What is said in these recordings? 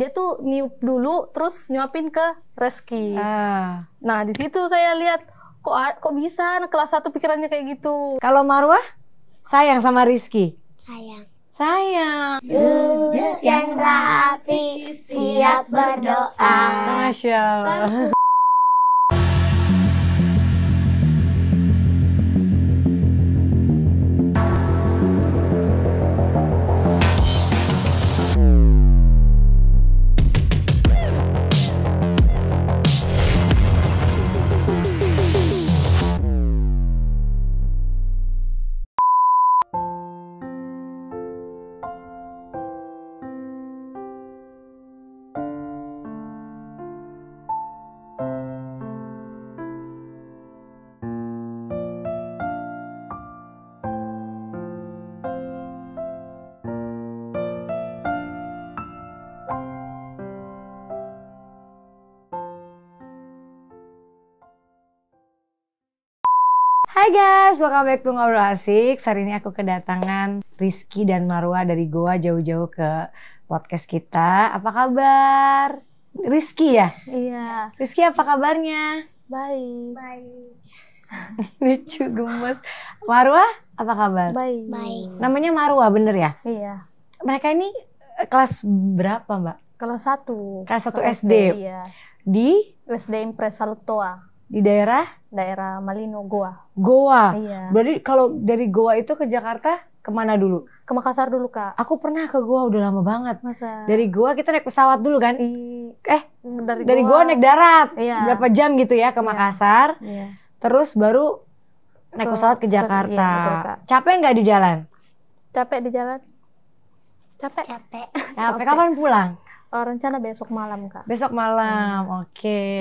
dia tuh niup dulu terus nyuapin ke Reski. Ah. Nah, di situ saya lihat kok kok bisa kelas satu pikirannya kayak gitu. Kalau Marwah sayang sama Rizky? Sayang. Sayang. Duduk yang rapi, siap berdoa. Masya Allah. guys, welcome back to Ngobrol Asik. Hari ini aku kedatangan Rizky dan Marwa dari Goa jauh-jauh ke podcast kita. Apa kabar? Rizky ya? Iya. Rizky apa kabarnya? Baik. Baik. Lucu gemes. Marwa apa kabar? Baik. Baik. Namanya Marwa bener ya? Iya. Mereka ini eh, kelas berapa mbak? Kelas 1. Kelas 1 SD? Iya. Di? SD Impresa Lutoa. Di daerah? Daerah Malino, Goa. Goa? Iya. Berarti kalau dari Goa itu ke Jakarta kemana dulu? Ke Makassar dulu, Kak. Aku pernah ke Goa, udah lama banget. Masa? Dari Goa kita naik pesawat dulu kan? I... Eh, dari, dari Goa. Goa naik darat. Iya. Berapa jam gitu ya ke iya. Makassar. Iya. Terus baru naik pesawat ke Jakarta. Iya, betul, Capek nggak di jalan? Capek di jalan. Capek. Capek. Capek. Kapan pulang? Oh, rencana besok malam, Kak. Besok malam. Hmm. Oke. Okay.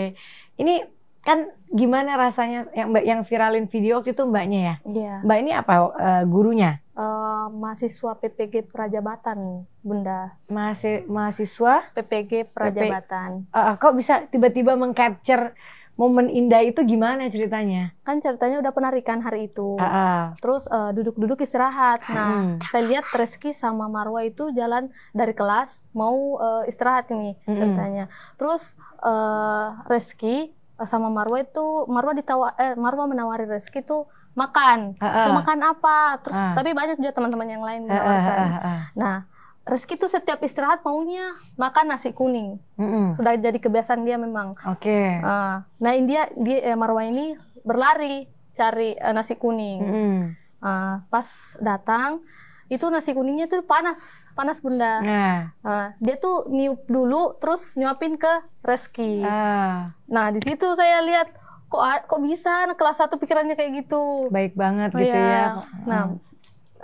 Ini kan gimana rasanya yang mbak yang viralin video waktu itu mbaknya ya? Iya. Mbak ini apa uh, gurunya? Uh, mahasiswa PPG Prajabatan, Bunda. mahasiswa PPG Prajabatan. PP, uh, eh, kok bisa tiba-tiba mengcapture momen indah itu gimana ceritanya? Kan ceritanya udah penarikan hari itu. Uh -uh. Terus duduk-duduk uh, istirahat. Nah, hmm. saya lihat Reski sama Marwa itu jalan dari kelas mau uh, istirahat nih hmm. ceritanya. Hmm. Terus uh, Reski Eh, sama Marwa itu Marwa ditawa eh, Marwa menawari rezeki tuh makan uh, uh. makan apa terus uh. tapi banyak juga teman-teman yang lain menawarkan uh, uh, uh, uh. nah Rezeki itu setiap istirahat maunya makan nasi kuning. Mm Sudah jadi kebiasaan dia memang. Oke. Okay. Uh, nah, India dia eh, Marwa ini berlari cari uh, nasi kuning. Mm uh, pas datang itu nasi kuningnya tuh panas panas bunda nah. nah dia tuh niup dulu terus nyuapin ke Reski Nah, nah di situ saya lihat kok kok bisa kelas satu pikirannya kayak gitu baik banget gitu ya, ya. nah hmm.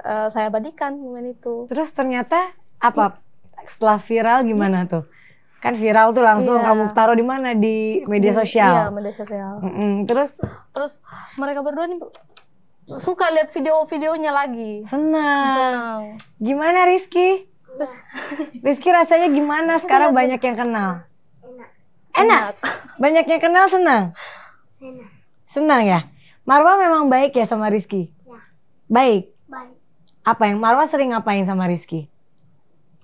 uh, saya bandingkan momen itu terus ternyata apa setelah viral gimana tuh kan viral tuh langsung yeah. kamu taruh di mana di media iya, sosial. Iya, media sosial. Mm -mm. Terus terus mereka berdua nih suka lihat video-videonya lagi. Senang. Senang. Gimana Rizky? Rizky rasanya gimana sekarang banyak yang kenal? Enak. Enak. Banyak yang kenal senang. Enak. Senang ya. Marwa memang baik ya sama Rizky. Ya. Baik. Baik. Apa yang Marwa sering ngapain sama Rizky?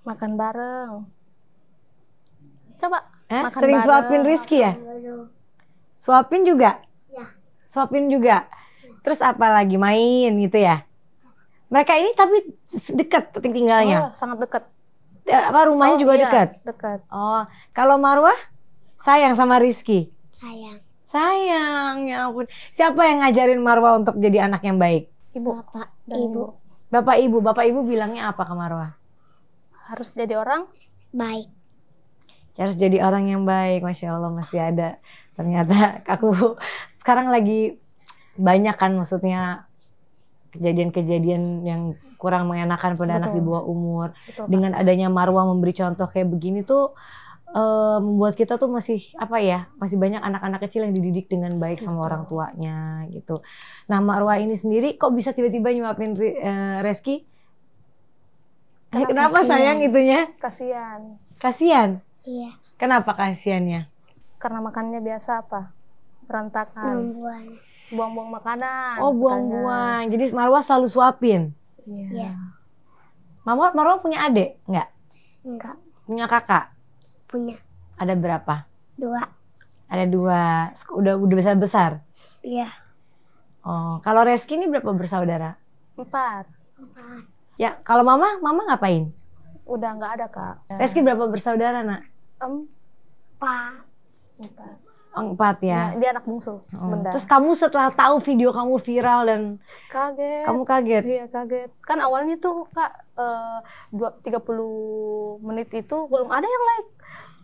Makan bareng. Coba. Eh, makan sering bareng. suapin Rizky ya? Suapin juga. Ya. Suapin juga. Terus apa lagi main gitu ya? Mereka ini tapi dekat tinggalnya. Oh, iya, sangat dekat. Eh, apa rumahnya oh, juga iya, dekat? Dekat. Oh, kalau Marwah sayang sama Rizky? Sayang. Sayang, ya ampun. Siapa yang ngajarin Marwah untuk jadi anak yang baik? Ibu. Bapak, ibu. Bapak ibu, bapak ibu bilangnya apa ke Marwah? Harus jadi orang baik harus jadi orang yang baik masya allah masih ada ternyata aku sekarang lagi banyak kan maksudnya kejadian-kejadian yang kurang mengenakan pada Betul. anak di bawah umur. Betul, Dengan adanya Marwa memberi contoh kayak begini tuh uh, membuat kita tuh masih apa ya masih banyak anak-anak kecil yang dididik dengan baik Betul. sama orang tuanya gitu. Nah Marwa ini sendiri kok bisa tiba-tiba nyuapin uh, Reski? Karena Kenapa sayang itunya? Kasian. Kasian. Iya. Kenapa kasiannya? Karena makannya biasa apa? Berantakan. Membuang buang-buang makanan. Oh, buang-buang. Jadi Marwa selalu suapin. Iya. Yeah. Marwa, Marwa punya adik enggak? Enggak. Punya kakak? Punya. Ada berapa? Dua. Ada dua. Udah udah besar besar. Iya. Oh, kalau Reski ini berapa bersaudara? Empat. Empat. Ya, kalau Mama, Mama ngapain? Udah nggak ada kak. Reski berapa bersaudara nak? Empat. Empat. Empat ya. ya dia anak bungsu. Oh. Benda. Terus kamu setelah tahu video kamu viral dan kaget. Kamu kaget. Iya, kaget. Kan awalnya tuh Kak eh, dua tiga puluh menit itu belum ada yang like.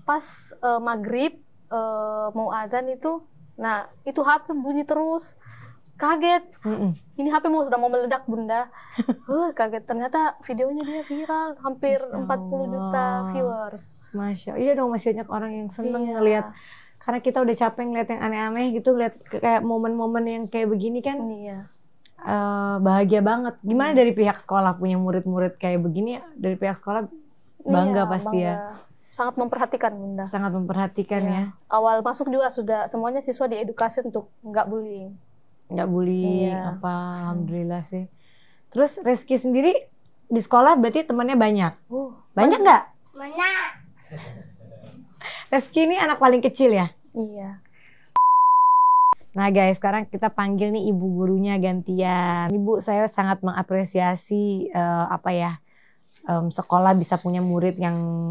Pas uh, maghrib uh, mau azan itu nah itu HP bunyi terus. Kaget. Mm -mm. Ini HP mau sudah mau meledak, Bunda. uh, kaget ternyata videonya dia viral hampir empat puluh juta viewers. Masya Allah. Iya dong masih banyak orang yang seneng iya. ngelihat karena kita udah capek ngeliat yang aneh-aneh gitu ngeliat kayak momen-momen yang kayak begini kan iya. uh, bahagia banget gimana hmm. dari pihak sekolah punya murid-murid kayak begini dari pihak sekolah bangga iya, pasti ya. bangga. ya sangat memperhatikan bunda sangat memperhatikan iya. ya awal masuk juga sudah semuanya siswa diedukasi untuk nggak bullying nggak bullying iya. apa alhamdulillah sih terus Reski sendiri di sekolah berarti temannya banyak uh, banyak nggak banyak Reski ini anak paling kecil ya? Iya. Nah guys, sekarang kita panggil nih ibu gurunya gantian. Ibu saya sangat mengapresiasi uh, apa ya um, sekolah bisa punya murid yang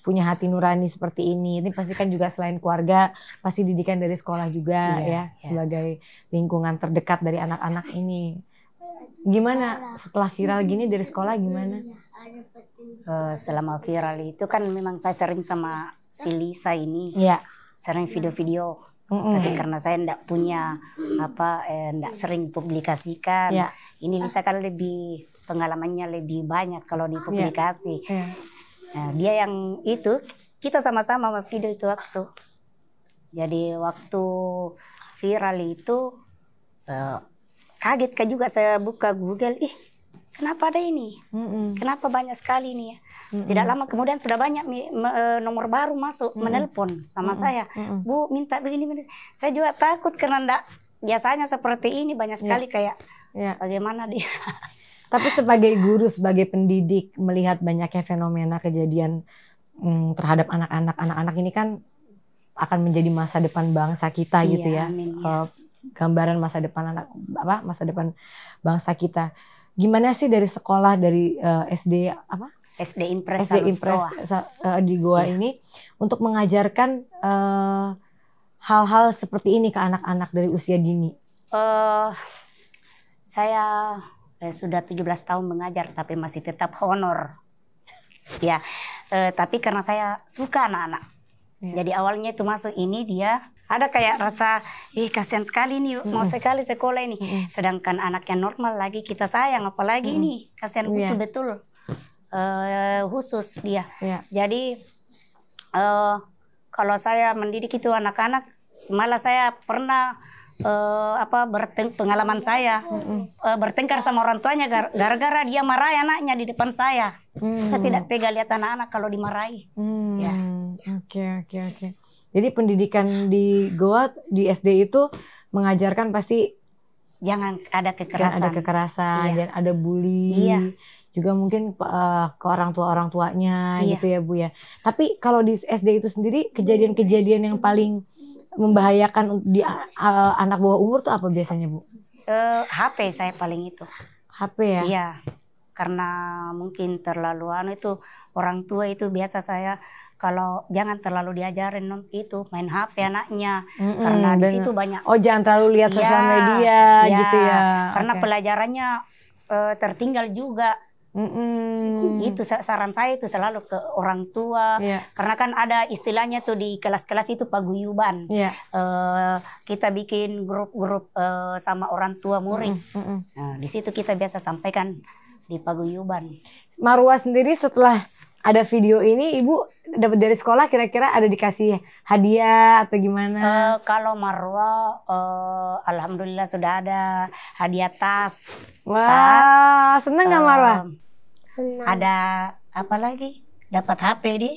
punya hati nurani seperti ini. Ini pasti kan juga selain keluarga, pasti didikan dari sekolah juga iya, ya iya. sebagai lingkungan terdekat dari anak-anak ini gimana setelah viral gini dari sekolah gimana? Uh, selama viral itu kan memang saya sering sama si Lisa ini, ya. sering video-video. Mm -hmm. Tapi karena saya tidak punya apa, tidak eh, sering publikasikan. Ya. Ini Lisa kan lebih pengalamannya lebih banyak kalau iya. dipublikasi. Ya. Ya. Nah, dia yang itu kita sama-sama video itu waktu. Jadi waktu viral itu. Eh, kaget kan juga saya buka Google, ih kenapa ada ini? Mm-mm. Kenapa banyak sekali nih? Ya? Mm-mm. Tidak lama kemudian sudah banyak e, nomor baru masuk Mm-mm. menelpon sama Mm-mm. saya, Mm-mm. Bu minta begini, begini. Saya juga takut karena enggak, biasanya seperti ini banyak iya. sekali yeah. kayak yeah. bagaimana dia. Tapi sebagai guru, sebagai pendidik melihat banyaknya fenomena kejadian mm, terhadap anak-anak, anak-anak ini kan akan menjadi masa depan bangsa kita gitu iya, gitu ya. Amin, ya. Uh, gambaran masa depan anak apa masa depan bangsa kita. Gimana sih dari sekolah dari uh, eh, SD apa? SD Impres SD Impres uh, di Goa ya. ini untuk mengajarkan hal eh, hal-hal seperti ini ke anak-anak dari usia dini? Uh, saya eh, sudah 17 tahun mengajar tapi masih tetap honor. ya, uh, tapi karena saya suka anak-anak. Ya. Jadi awalnya itu masuk ini dia ada kayak rasa ih kasihan sekali nih mau sekali sekolah ini sedangkan anak yang normal lagi kita sayang apalagi ini kasihan yeah. betul uh, khusus dia yeah. jadi uh, kalau saya mendidik itu anak-anak malah saya pernah uh, apa berteng pengalaman saya uh, bertengkar sama orang tuanya gara-gara dia marah anaknya di depan saya. Mm. Saya tidak tega lihat anak-anak kalau dimarahi. Mm. Ya. Oke okay, oke okay, oke. Okay. Jadi pendidikan di Goa di SD itu mengajarkan pasti jangan ada kekerasan, jangan ada kekerasan, iya. jangan ada bully. Iya. Juga mungkin uh, ke orang tua orang tuanya iya. gitu ya Bu ya. Tapi kalau di SD itu sendiri kejadian-kejadian yang paling membahayakan di uh, anak bawah umur tuh apa biasanya Bu? Uh, eh, HP saya paling itu. HP ya? Iya. Karena mungkin terlalu anu itu orang tua itu biasa saya kalau jangan terlalu diajarin itu main HP anaknya mm -mm, karena di situ banyak oh jangan terlalu lihat ya, sosial media ya, gitu ya karena okay. pelajarannya e, tertinggal juga Mm-mm. Itu saran saya itu selalu ke orang tua. Yeah. Karena kan ada istilahnya tuh di kelas-kelas itu paguyuban. Yeah. Iya. Uh, kita bikin grup-grup uh, sama orang tua murid. Mm -mm. Nah, di situ kita biasa sampaikan di Paguyuban. Marwa sendiri setelah ada video ini ibu dapat dari sekolah kira-kira ada dikasih hadiah atau gimana? Uh, kalau Marwa, uh, eh, alhamdulillah sudah ada hadiah tas. Wah, tas. seneng nggak uh, eh, Marwa? Senang. Ada apa lagi? Dapat HP di?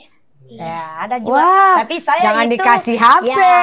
Iya. Ya, ada juga. Wah, Tapi saya jangan itu, dikasih HP. Ya,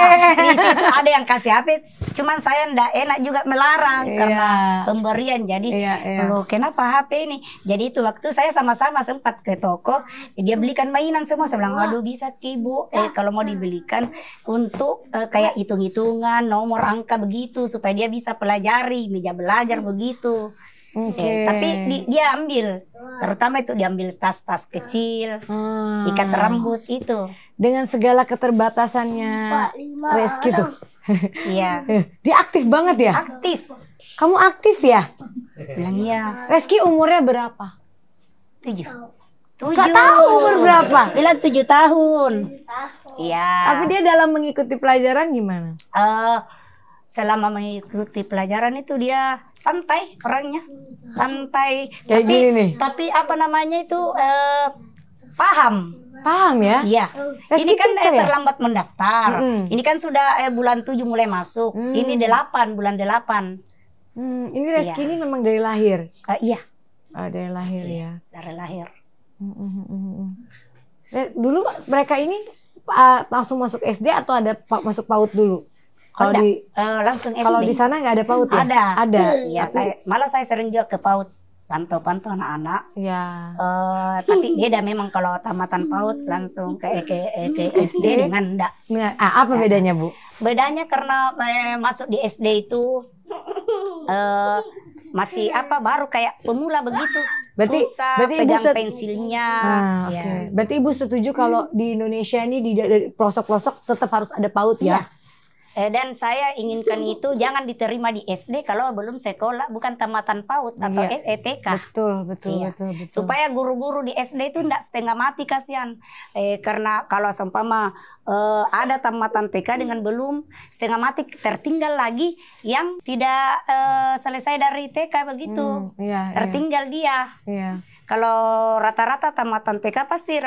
ada yang kasih HP, cuman saya ndak enak juga melarang iya. karena pemberian. Jadi, iya, iya. Loh, kenapa HP ini? Jadi itu waktu saya sama-sama sempat ke toko, dia belikan mainan semua. Saya bilang, "Waduh, bisa Ibu, eh kalau mau dibelikan untuk eh, kayak hitung-hitungan, nomor angka begitu supaya dia bisa pelajari meja belajar begitu." Okay. Eh, tapi di, dia ambil, terutama itu diambil tas-tas kecil, hmm. ikat rambut itu. Dengan segala keterbatasannya Reski tuh. Iya. Eh, dia aktif banget ya? Aktif. Kamu aktif ya? Bilang iya. Reski umurnya berapa? Tujuh. Tujuh. Gak tahu umur berapa? Bilang tujuh tahun. Iya. Tapi dia dalam mengikuti pelajaran gimana? Uh, selama mengikuti pelajaran itu dia santai orangnya santai Kayak tapi gini nih. tapi apa namanya itu eh, paham paham ya iya ini kan eh, ya? terlambat ya? mendaftar hmm. ini kan sudah eh, bulan tujuh mulai masuk hmm. ini delapan bulan delapan hmm. ini Reski iya. ini memang dari lahir uh, iya oh, dari lahir iya. ya dari lahir mm dulu mereka ini uh, langsung masuk SD atau ada masuk PAUD dulu kalau di uh, langsung SD. Kalau di sana nggak ada paut ya? Ada. Ada. Hmm. Ya, saya, malah saya sering juga ke paut pantau-pantau anak-anak. Ya. Uh, tapi beda memang kalau tamatan PAUD langsung ke ke, ke hmm. SD iya. dengan enggak. Nah, apa bedanya, Bu? Bedanya karena eh, masuk di SD itu uh, masih apa baru kayak pemula begitu. Berarti, Susah berarti pegang ibu pensilnya. Ah, iya. okay. Berarti ibu setuju kalau di Indonesia ini di pelosok-pelosok tetap harus ada paut ya? ya? Eh, dan saya inginkan itu jangan diterima di SD kalau belum sekolah bukan tamatan PAUD atau iya. ETK. E betul, betul, iya. betul, betul. Supaya guru-guru di SD itu tidak setengah mati kasihan. Eh, karena kalau sempama eh, ada tamatan TK dengan belum setengah mati tertinggal lagi yang tidak eh, selesai dari TK begitu. Hmm, iya, iya, tertinggal dia. Iya. Kalau rata-rata tamatan TK pasti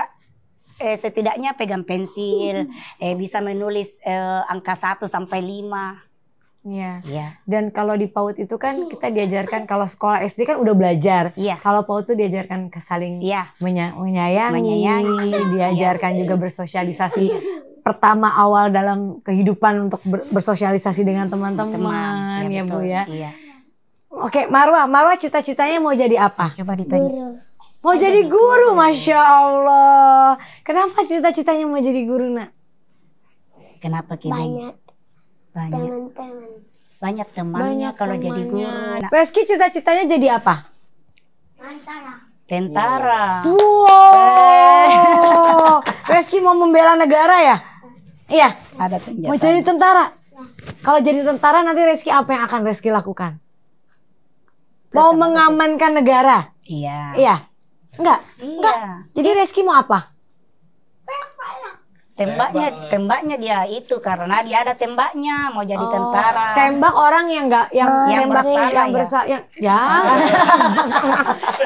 eh, setidaknya pegang pensil, eh, bisa menulis eh, angka 1 sampai 5. Iya. Ya. Dan kalau di PAUD itu kan kita diajarkan kalau sekolah SD kan udah belajar. Iya. Kalau PAUD itu diajarkan ke saling ya. menya menyayangi, menyayangi, diajarkan ya. juga bersosialisasi pertama awal dalam kehidupan untuk bersosialisasi dengan teman-teman ya, ya Bu ya. Iya. Oke, Marwa, Marwa cita-citanya mau jadi apa? Coba ditanya. Guru. Mau jadi guru, Masya Allah. Kenapa cita-citanya mau jadi guru, nak? Kenapa kini? Banyak. Banyak. Teman-teman. Banyak temannya Banyak kalau temannya. jadi guru. Reski cita-citanya jadi apa? Tentara. Tentara. Wow. Reski mau membela negara ya? Iya. Ada senjata. Mau jadi tentara? Ya. Kalau jadi tentara nanti Reski apa yang akan Reski lakukan? Mau mengamankan negara? Iya. Iya. Enggak? Iya. Enggak. Jadi Reski mau apa? tembaknya tembaknya dia itu karena dia ada tembaknya mau jadi oh, tentara tembak orang yang enggak yang uh, yang tembak bersalah yang ya. bersa ya, ya.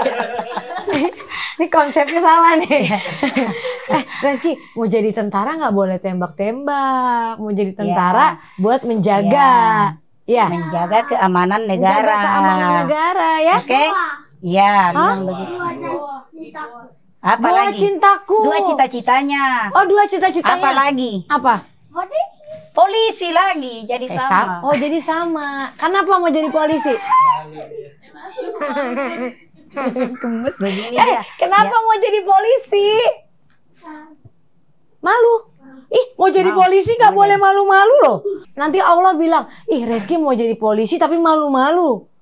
ini konsepnya salah nih iya. eh, Reski mau jadi tentara nggak boleh tembak-tembak mau jadi tentara ya. buat menjaga ya. ya menjaga keamanan negara menjaga keamanan negara ya oke okay? ya bilang begitu apa dua lagi? cintaku. Dua cita-citanya. Oh, dua cita-citanya. Apa lagi? Apa? Polisi. lagi, jadi eh, sama. Oh, jadi sama. Kenapa mau jadi polisi? Gemes begini eh, Kenapa ya. mau jadi polisi? Malu. Ih, mau jadi malu. polisi gak malu. boleh malu-malu loh. Nanti Allah bilang, ih Reski mau jadi polisi tapi malu-malu.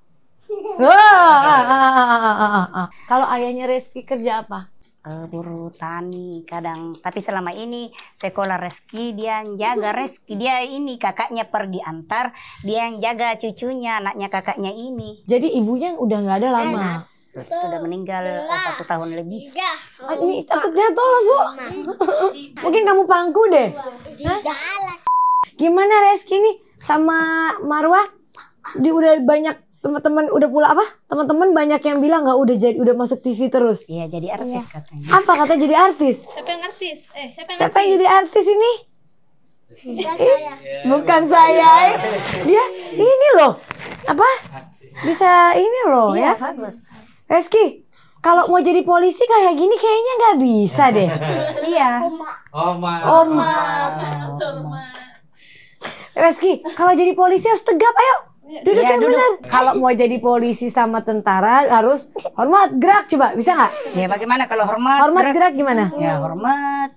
Kalau ayahnya Reski kerja apa? Uh, eh, buru tani kadang tapi selama ini sekolah Reski dia yang jaga Reski dia ini kakaknya pergi antar dia yang jaga cucunya anaknya kakaknya ini jadi ibunya udah nggak ada lama Enak. Sudah meninggal eh, satu tahun lebih. Ah, ini takut jatuh loh Bu. Mungkin kamu pangku deh. Gimana Reski nih sama Marwah? Dia udah banyak teman-teman udah pula apa? Teman-teman banyak yang bilang nggak udah jadi udah masuk TV terus. Iya, jadi artis iya. katanya. Apa kata jadi artis? Siapa yang artis? Eh, siapa yang Siapa artis? yang jadi artis ini? Bukan saya. Bukan saya. Dia ini loh. Apa? Bisa ini loh iya, ya. Reski, kalau mau jadi polisi kayak gini kayaknya nggak bisa deh. iya. Oma. Oma. Oma. Reski, kalau jadi polisi harus tegap, ayo. Iya, duduk ya, benar. Kalau mau jadi polisi sama tentara harus hormat gerak coba, bisa nggak? Ya bagaimana kalau hormat? Hormat gerak, gerak gimana? Ya hormat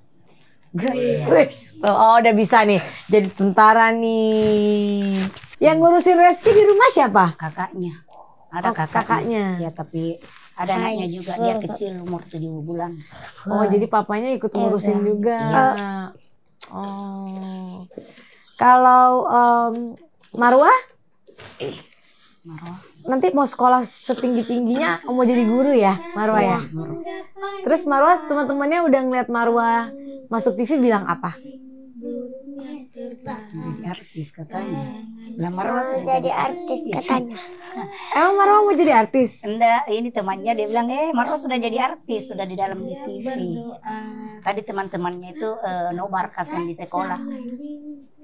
gerak. Oh, udah bisa nih. Jadi tentara nih. Yang ngurusin Reski di rumah siapa? Kakaknya. Ada oh, kakaknya. kakaknya. Ya, tapi ada Hai, anaknya juga. Dia kecil umur tujuh bulan. Oh, oh, jadi papanya ikut iya, ngurusin ya, juga. Ya. Oh. Kalau um, Marwah? Marwa. Nanti mau sekolah setinggi-tingginya mau jadi guru ya, Marwa ya? Terus Marwa, teman-temannya udah ngeliat Marwa masuk TV bilang apa? Jadi artis katanya. Nah, Marwa mau jadi artis katanya. Emang Marwa mau jadi artis? Enggak, ini temannya dia bilang, "Eh, Marwa sudah jadi artis, sudah di dalam TV." Iya, Tadi teman-temannya itu uh, nobar yang di sekolah.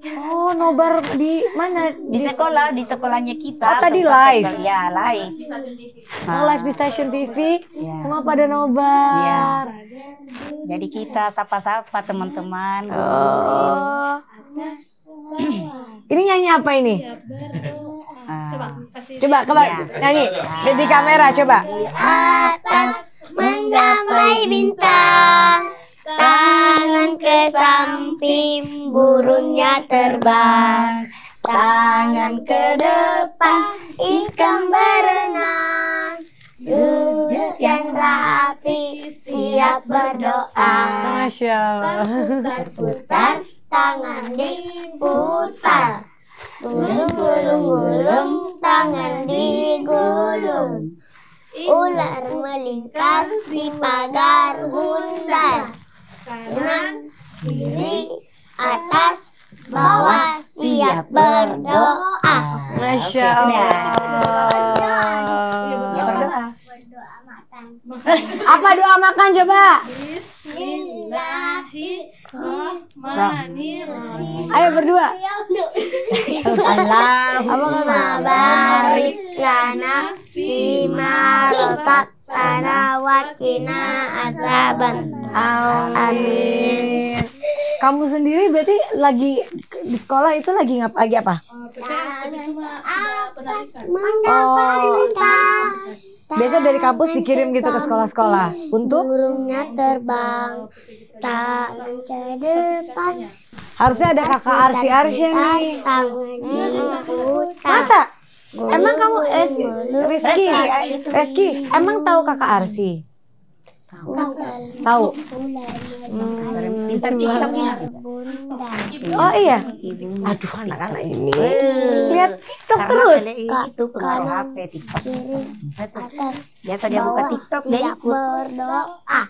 Oh, nobar di mana? Di, sekolah, di sekolahnya kita. Oh, tadi live. Sekolah. Ya, live. Di Oh, live di stasiun TV. Ya. Semua pada nobar. Ya. Jadi kita sapa-sapa teman-teman. Oh. ini nyanyi apa ini? Coba, ah. Coba, coba ya. nyanyi. Ya. Di kamera coba. Di atas menggapai bintang. Tangan ke samping, burungnya terbang. Tangan ke depan, ikan berenang. Duduk yang rapi, siap berdoa. Masya Berputar, tangan diputar. Gulung, gulung, gulung, tangan digulung. Ular melintas di pagar bundar. Amém. kamu sendiri berarti lagi di sekolah itu lagi ngap lagi apa? Oh, biasa dari kampus dikirim gitu ke sekolah-sekolah untuk burungnya terbang tak mencari depan. Harusnya ada kakak Arsi arsi nih. Masa? Emang kamu Reski, Reski, Reski, emang tahu kakak Arsi? Tahu. Tahu. Hmm. Pintar Oh iya. Aduh anak-anak ini. Lihat TikTok terus. Itu pengaruh HP TikTok. Biasa dia buka TikTok dia ikut. Berdoa. Ah.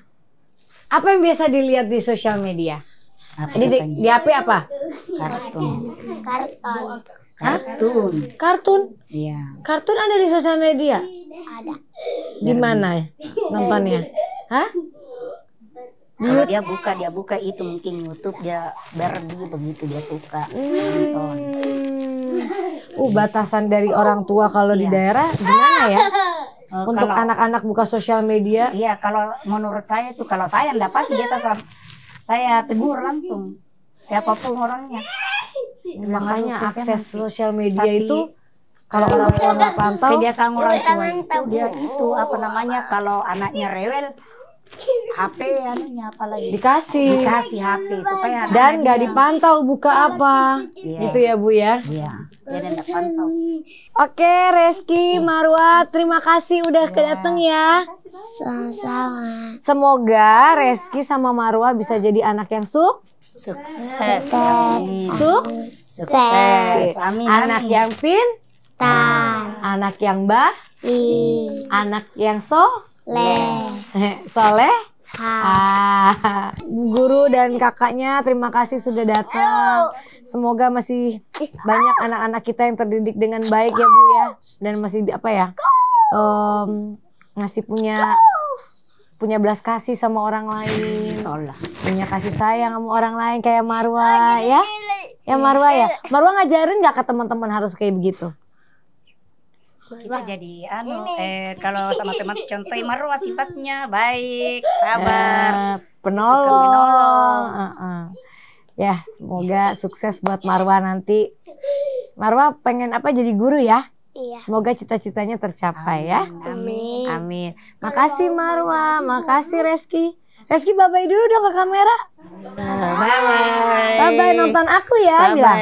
Apa yang biasa dilihat di sosial media? Apa di, di HP apa? Kartun. Kartun. Kartun. Kartun? Iya. Kartun ada di sosial media? Ada. Di mana ya? nontonnya? Hah? Kalau dia buka, dia buka itu mungkin YouTube dia berdi begitu dia suka. Nonton. Hmm. Uh, batasan dari orang tua kalau di iya. daerah gimana ya? Eh, untuk anak-anak buka sosial media? Iya, kalau menurut saya itu kalau saya dapat biasa saya, saya tegur langsung siapapun orangnya. Makanya akses sosial media Tapi, itu kalau orang tua nggak pantau kebiasaan orang tua itu dia itu apa namanya kalau anaknya rewel HP anunya apa lagi dikasih dikasih HP iya, supaya iya. dan nggak dipantau buka iya. apa Yeah. gitu ya Bu ya iya biar nggak pantau oke Reski Marwa terima kasih udah yeah. kedateng ya sama-sama semoga Reski sama Marwa bisa jadi anak yang sukses sukses sukses Suk sukses amin anak yang pintar anak yang bah anak yang so Leh. Soleh? Ha. Ah. Guru dan kakaknya terima kasih sudah datang. Semoga masih banyak anak-anak kita yang terdidik dengan baik ya Bu ya dan masih apa ya? Um, masih punya punya belas kasih sama orang lain. Insyaallah. Punya kasih sayang sama orang lain kayak Marwa ya. Ya Marwa ya. Iya. Marwa ngajarin gak ke teman-teman harus kayak begitu? kita jadi anu eh kalau sama teman contoh marwah sifatnya baik sabar eh, penolong, suka Uh -uh. ya semoga iya. sukses buat Marwa nanti Marwa pengen apa jadi guru ya Iya. Semoga cita-citanya tercapai ya. amin, ya. Amin. Amin. Makasih Marwa, makasih Reski. Reski bye bye dulu dong ke kamera. Bye bye. Bye bye nonton aku ya bye -bye. bilang.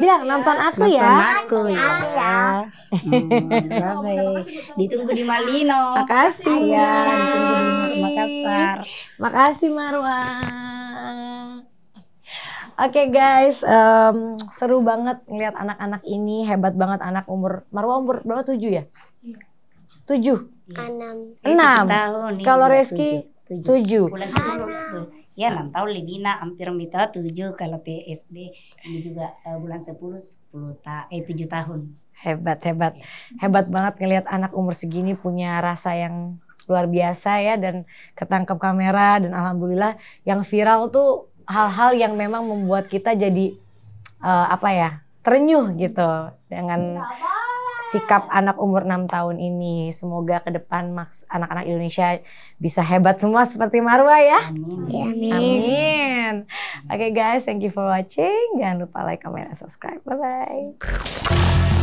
Bilang nonton aku ya. nonton ya. aku ya. ya. Hmm, bye bye. Ditunggu di Malino. Makasih ya. Ditunggu Makassar. Makasih Marwa. Oke okay guys, um, seru banget ngelihat anak-anak ini hebat banget anak umur Marwa umur berapa tujuh ya? Iya. Tujuh. Enam. Enam. Iya, Kalau Reski tujuh. Bulan sepuluh. Ya enam tahun legina, hampir mita tujuh kalau TSD ini juga uh, bulan sepuluh sepuluh ta eh tujuh tahun. Hebat hebat iya. hebat banget ngelihat anak umur segini punya rasa yang luar biasa ya dan ketangkep kamera dan alhamdulillah yang viral tuh hal-hal yang memang membuat kita jadi uh, apa ya terenyuh gitu dengan iya, sikap anak umur 6 tahun ini. Semoga ke depan anak-anak Indonesia bisa hebat semua seperti Marwa ya. Amin. Amin. Ya. Amin. Oke okay guys, thank you for watching. Jangan lupa like, comment, dan subscribe. Bye-bye.